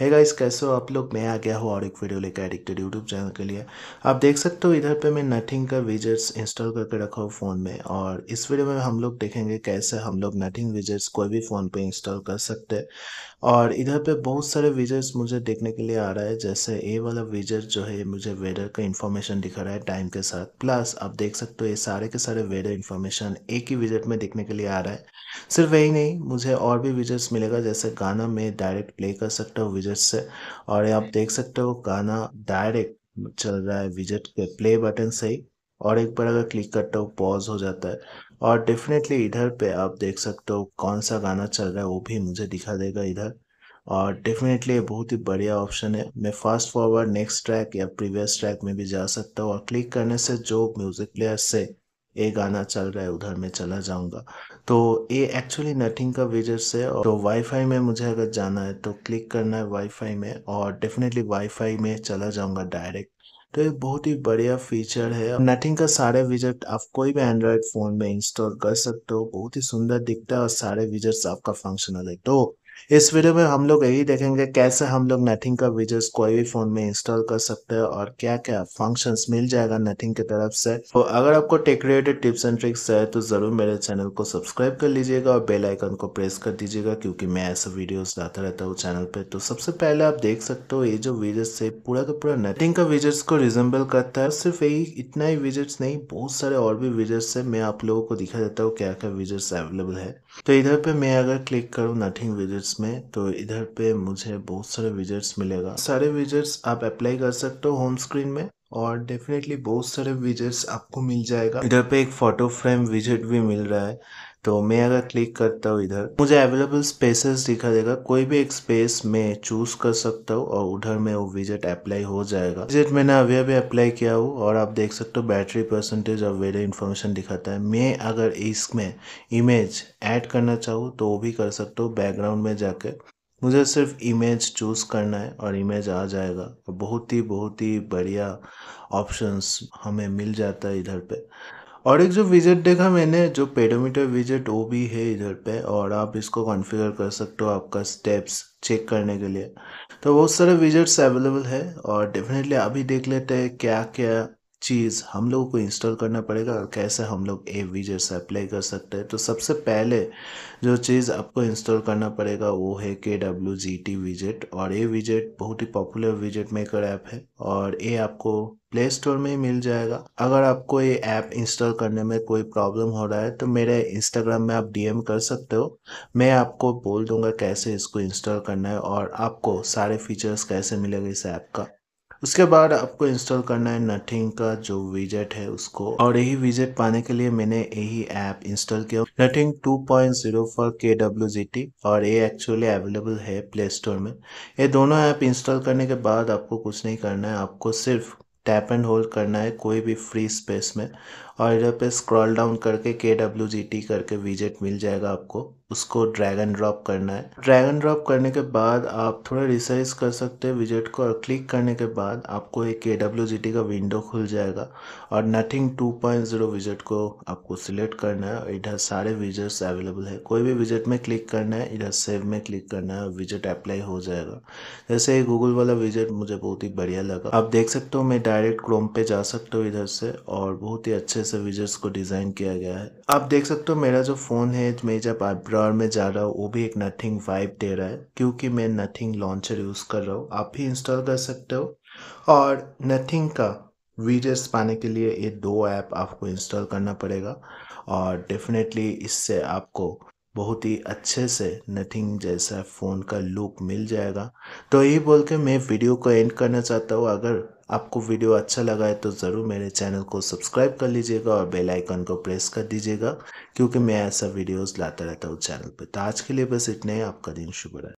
है गाइस कैसे हो आप लोग मैं आ गया हूँ और एक वीडियो लेकर एडिक्टेड यूट्यूब चैनल के लिए आप देख सकते हो इधर पे मैं नथिंग का विजट्स इंस्टॉल करके रखा हूँ फ़ोन में और इस वीडियो में हम लोग देखेंगे कैसे हम लोग नथिंग विजट्स कोई भी फ़ोन पे इंस्टॉल कर सकते हैं और इधर पे बहुत सारे विजर्स मुझे देखने के लिए आ रहा है जैसे ए वाला विजट जो है मुझे वेदर का इन्फॉर्मेशन दिखा रहा है टाइम के साथ प्लस आप देख सकते हो ये सारे के सारे वेदर इन्फॉर्मेशन एक ही विजट में देखने के लिए आ रहा है सिर्फ यही नहीं मुझे और भी विजट्स मिलेगा जैसे गाना में डायरेक्ट प्ले कर सकते हो विजट से और आप देख सकते हो गाना डायरेक्ट चल रहा है विजट के प्ले बटन से ही और एक बार अगर क्लिक करते हो पॉज हो जाता है और डेफिनेटली इधर पे आप देख सकते हो कौन सा गाना चल रहा है वो भी मुझे दिखा देगा इधर और डेफिनेटली ये बहुत ही बढ़िया ऑप्शन है मैं फास्ट फॉरवर्ड नेक्स्ट ट्रैक या प्रीवियस ट्रैक में भी जा सकता हूँ और क्लिक करने से जो म्यूज़िक प्लेयर से ये गाना चल रहा है उधर मैं चला जाऊँगा तो ये एक्चुअली नथिंग का विजर्स है और तो वाईफाई में मुझे अगर जाना है तो क्लिक करना है वाईफाई में और डेफिनेटली वाईफाई में चला जाऊंगा डायरेक्ट तो ये बहुत ही बढ़िया फीचर है नथिंग का सारे विजट आप कोई भी एंड्रॉयड फ़ोन में इंस्टॉल कर सकते हो बहुत ही सुंदर दिखता है और सारे विजट्स आपका फंक्शनल है तो इस वीडियो में हम लोग यही देखेंगे कैसे हम लोग नथिंग का विजर्स कोई भी फोन में इंस्टॉल कर सकते हैं और क्या क्या फंक्शंस मिल जाएगा नथिंग की तरफ से तो अगर आपको tech related tips and tricks है तो जरूर मेरे चैनल को सब्सक्राइब कर लीजिएगा और बेल आइकन को प्रेस कर दीजिएगा क्योंकि मैं ऐसे वीडियोस लाता रहता हूँ चैनल पर तो सबसे पहले आप देख सकते हो ये जो विजर्स है पूरा का पूरा नथिंग का विजर्स को रिजेंबल करता है सिर्फ यही इतना ही विजर्स नहीं बहुत सारे और भी विजर्स है मैं आप लोगों को दिखा देता हूँ क्या क्या विजर्स अवेलेबल है तो इधर पे मैं अगर क्लिक करूँ नथिंग विजिट्स में तो इधर पे मुझे बहुत सारे विजिट्स मिलेगा सारे विजिट्स आप अप्लाई कर सकते हो होम स्क्रीन में और डेफिनेटली बहुत सारे विजिट्स आपको मिल जाएगा इधर पे एक फोटो फ्रेम विजिट भी मिल रहा है तो मैं अगर क्लिक करता हूँ इधर मुझे अवेलेबल स्पेसेस दिखा देगा कोई भी एक स्पेस में चूज कर सकता हूँ और उधर में वो विजेट अप्लाई हो जाएगा विजेट मैंने अभी अभी अप्लाई किया हूँ और आप देख सकते हो बैटरी परसेंटेज और वेदर इन्फॉर्मेशन दिखाता है मैं अगर इसमें इमेज ऐड करना चाहूँ तो वो भी कर सकता हूँ बैकग्राउंड में जाकर मुझे सिर्फ इमेज चूज़ करना है और इमेज आ जाएगा बहुत ही बहुत ही बढ़िया ऑप्शंस हमें मिल जाता है इधर पे और एक जो विजेट देखा मैंने जो पेडोमीटर विजेट वो भी है इधर पे और आप इसको कॉन्फ़िगर कर सकते हो आपका स्टेप्स चेक करने के लिए तो बहुत सारे विजेट्स अवेलेबल है और डेफिनेटली अभी देख लेते हैं क्या क्या चीज़ हम लोगों को इंस्टॉल करना पड़ेगा और कैसे हम लोग ए वीजर से अप्लाई कर सकते हैं तो सबसे पहले जो चीज़ आपको इंस्टॉल करना पड़ेगा वो है के डब्ल्यू जी टी विजेट और ए विजेट बहुत ही पॉपुलर विजेट मेकर ऐप है और ये आपको प्ले स्टोर में ही मिल जाएगा अगर आपको ये ऐप इंस्टॉल करने में कोई प्रॉब्लम हो रहा है तो मेरे इंस्टाग्राम में आप डीएम कर सकते हो मैं आपको बोल दूंगा कैसे इसको इंस्टॉल करना है और आपको सारे फीचर्स कैसे मिलेगा इस ऐप का उसके बाद आपको इंस्टॉल करना है नथिंग का जो विजेट है उसको और यही विजेट पाने के लिए मैंने यही ऐप इंस्टॉल किया नथिंग 2.0 फॉर के डब्ल्यू और ये एक्चुअली अवेलेबल है प्ले स्टोर में ये दोनों ऐप इंस्टॉल करने के बाद आपको कुछ नहीं करना है आपको सिर्फ टैप एंड होल्ड करना है कोई भी फ्री स्पेस में और इधर पे स्क्रॉल डाउन करके के डब्ल्यू करके विजेट मिल जाएगा आपको उसको ड्रैग एंड ड्रॉप करना है ड्रैग एंड ड्रॉप करने के बाद आप थोड़ा रिसाइज कर सकते हैं विजेट को और क्लिक करने के बाद आपको एक ए का विंडो खुल जाएगा और नथिंग 2.0 विजेट को आपको सिलेक्ट करना है इधर सारे विजेट्स अवेलेबल है कोई भी विजेट में क्लिक करना है इधर सेव में क्लिक करना है विजेट अप्लाई हो जाएगा जैसे गूगल वाला विजेट मुझे बहुत ही बढ़िया लगा आप देख सकते हो मैं डायरेक्ट क्रोम पे जा सकता हूँ इधर से और बहुत ही अच्छे से विजेट्स को डिज़ाइन किया गया है आप देख सकते हो मेरा जो फ़ोन है जब आप अंडरग्राउंड में जा रहा हूँ वो भी एक नथिंग वाइब दे रहा है क्योंकि मैं नथिंग लॉन्चर यूज़ कर रहा हूँ आप भी इंस्टॉल कर सकते हो और नथिंग का वीडियोस पाने के लिए ये दो ऐप आपको इंस्टॉल करना पड़ेगा और डेफिनेटली इससे आपको बहुत ही अच्छे से नथिंग जैसा फ़ोन का लुक मिल जाएगा तो यही बोल के मैं वीडियो को एंड करना चाहता हूँ अगर आपको वीडियो अच्छा लगा है तो ज़रूर मेरे चैनल को सब्सक्राइब कर लीजिएगा और बेल आइकन को प्रेस कर दीजिएगा क्योंकि मैं ऐसा वीडियोस लाता रहता हूँ चैनल पे तो आज के लिए बस इतने ही आपका दिन शुभ रहे